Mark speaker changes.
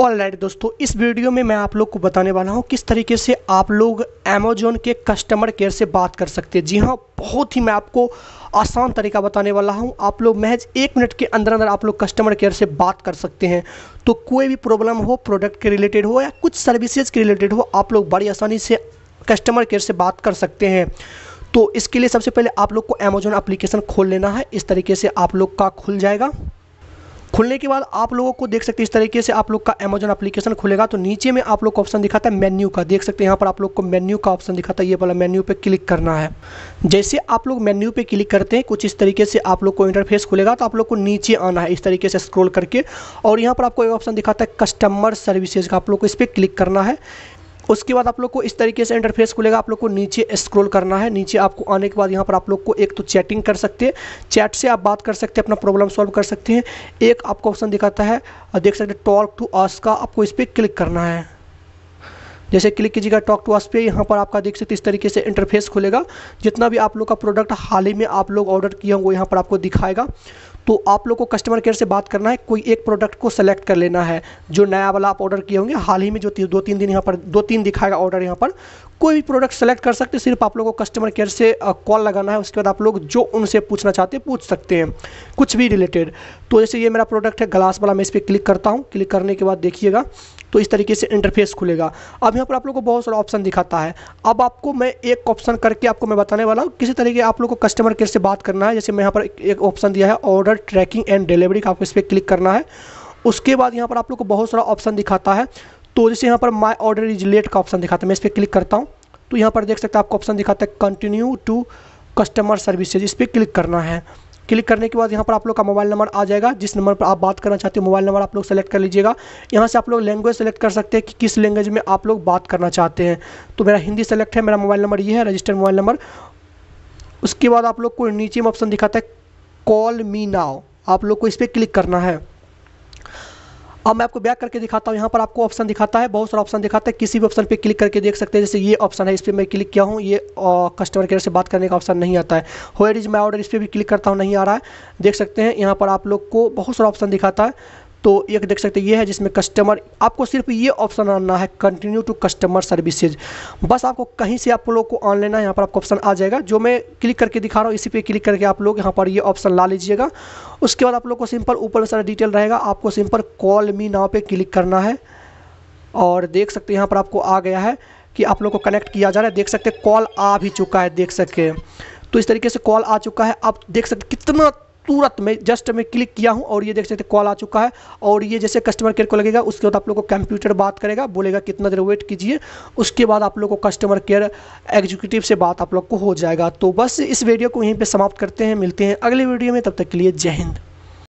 Speaker 1: all right दोस्तों इस video में मैं आप लोग को बताने वाला हूँ किस तरीके से आप लोग अमेजोन के कस्टमर केयर से बात कर सकते हैं जी हाँ बहुत ही मैं आपको आसान तरीका बताने वाला हूँ आप लोग महज एक मिनट के अंदर अंदर आप लोग कस्टमर केयर से बात कर सकते हैं तो कोई भी प्रॉब्लम हो प्रोडक्ट के रिलेटेड हो या कुछ सर्विसेज के रिलेटेड हो आप लोग बड़ी आसानी से कस्टमर केयर से बात कर सकते हैं तो इसके लिए सबसे पहले आप लोग को अमेजोन अप्लीकेशन खोल लेना है इस तरीके से आप लोग का खुल जाएगा खुलने के बाद आप लोगों को देख सकते हैं इस तरीके से आप लोग का अमेजन अपलीकेशन खुलेगा तो नीचे में आप लोग को ऑप्शन दिखाता है मेन्यू का देख सकते हैं यहाँ पर आप लोग को मेन्यू का ऑप्शन दिखाता है ये वाला मेन्यू पर क्लिक करना है जैसे आप लोग मेन्यू पर क्लिक करते हैं कुछ इस तरीके से आप लोग को इंटरफेस खुलेगा तो आप लोग को नीचे आना है इस तरीके से स्क्रोल करके और यहाँ पर आपको एक ऑप्शन दिखाता है कस्टमर सर्विसेज का आप लोग को इस पर क्लिक करना है उसके बाद आप लोग को इस तरीके से इंटरफेस खुलेगा आप लोग को नीचे स्क्रॉल करना है नीचे आपको आने के बाद यहाँ पर आप लोग को एक तो चैटिंग कर सकते हैं चैट से आप बात कर सकते हैं अपना प्रॉब्लम सॉल्व कर सकते हैं एक आपको ऑप्शन दिखाता है देख सकते हैं टॉक टू आस का आपको इस पर क्लिक करना है जैसे क्लिक कीजिएगा टॉक टू आस पे यहाँ पर आपका देख सकते इस तरीके से इंटरफेस खुलेगा जितना भी आप लोग का प्रोडक्ट हाल ही में आप लोग ऑर्डर किया होंगे यहाँ पर आपको दिखाएगा तो आप लोग को कस्टमर केयर से बात करना है कोई एक प्रोडक्ट को सेलेक्ट कर लेना है जो नया वाला आप ऑर्डर किए होंगे हाल ही में जो दो तीन दिन यहाँ पर दो तीन दिखाएगा ऑर्डर यहाँ पर कोई भी प्रोडक्ट सेलेक्ट कर सकते सिर्फ आप लोगों को कस्टमर केयर से कॉल लगाना है उसके बाद आप लोग जो उनसे पूछना चाहते हैं पूछ सकते हैं कुछ भी रिलेटेड तो जैसे ये मेरा प्रोडक्ट है ग्लास वाला मैं इस पर क्लिक करता हूँ क्लिक करने के बाद देखिएगा तो इस तरीके से इंटरफेस खुलेगा अब यहाँ पर आप लोग को बहुत सारा ऑप्शन दिखाता है अब आपको मैं एक ऑप्शन करके आपको मैं बताने वाला हूँ किसी तरीके आप लोग को कस्टमर केयर से बात करना है जैसे मैं यहाँ पर एक ऑप्शन दिया है ऑर्डर ट्रैकिंग एंड डिलीवरी का आपको इस पर क्लिक करना है उसके बाद यहाँ पर आप लोग को बहुत सारा ऑप्शन दिखाता है तो जैसे यहाँ पर माई ऑर्डर इज लेट का ऑप्शन दिखाता है मैं इस पर क्लिक करता हूँ तो यहाँ पर देख सकते हैं आपको ऑप्शन दिखाता है कंटिन्यू टू कस्टमर सर्विसेज इस पर क्लिक करना है क्लिक करने के बाद यहाँ पर आप लोग का मोबाइल नंबर आ जाएगा जिस नंबर पर आप बात करना चाहते हो मोबाइल नंबर आप लोग सेलेक्ट कर लीजिएगा यहाँ से आप लोग लैंग्वेज सेलेक्ट कर सकते हैं कि किस लैंग्वेज में आप लोग बात करना चाहते हैं तो मेरा हिंदी सेलेक्ट है मेरा मोबाइल नंबर ये है रजिस्टर्ड मोबाइल नंबर उसके बाद आप लोग को नीचे में ऑप्शन दिखाता है कॉल मी नाव आप लोग को इस पर क्लिक करना है अब मैं आपको बैक करके दिखाता हूँ यहाँ पर आपको ऑप्शन दिखाता है बहुत सारा ऑप्शन दिखाता है किसी भी ऑप्शन पे क्लिक करके देख सकते हैं जैसे ये ऑप्शन है इस पर मैं क्लिक किया हूँ ये कस्टमर केयर से बात करने का ऑप्शन नहीं आता है होयर इज माई ऑर्डर इस पर भी क्लिक करता हूँ नहीं आ रहा है देख सकते हैं यहाँ पर आप लोग को बहुत सारा ऑप्शन दिखाता है तो एक देख सकते हैं ये है जिसमें कस्टमर आपको सिर्फ ये ऑप्शन आना है कंटिन्यू टू कस्टमर सर्विसेज बस आपको कहीं से आप लोग को ऑन लेना है यहाँ पर आपको ऑप्शन आ जाएगा जो मैं क्लिक करके दिखा रहा हूँ इसी पे क्लिक करके आप लोग यहाँ पर ये ऑप्शन ला लीजिएगा उसके बाद आप लोग को सिंपल ऊपर में सारा डिटेल रहेगा आपको सिंपल कॉल मी नाव पर क्लिक करना है और देख सकते यहाँ पर आपको आ गया है कि आप लोग को कनेक्ट किया जा रहा है देख सकते कॉल आ भी चुका है देख सकते तो इस तरीके से कॉल आ चुका है आप देख सकते कितना तुरंत में जस्ट में क्लिक किया हूँ और ये देख सकते कॉल आ चुका है और ये जैसे कस्टमर केयर को लगेगा उसके बाद आप लोग को कंप्यूटर बात करेगा बोलेगा कितना देर वेट कीजिए उसके बाद आप लोग को कस्टमर केयर एग्जीक्यूटिव से बात आप लोग को हो जाएगा तो बस इस वीडियो को यहीं पर समाप्त करते हैं मिलते हैं अगले वीडियो में तब तक के लिए जय हिंद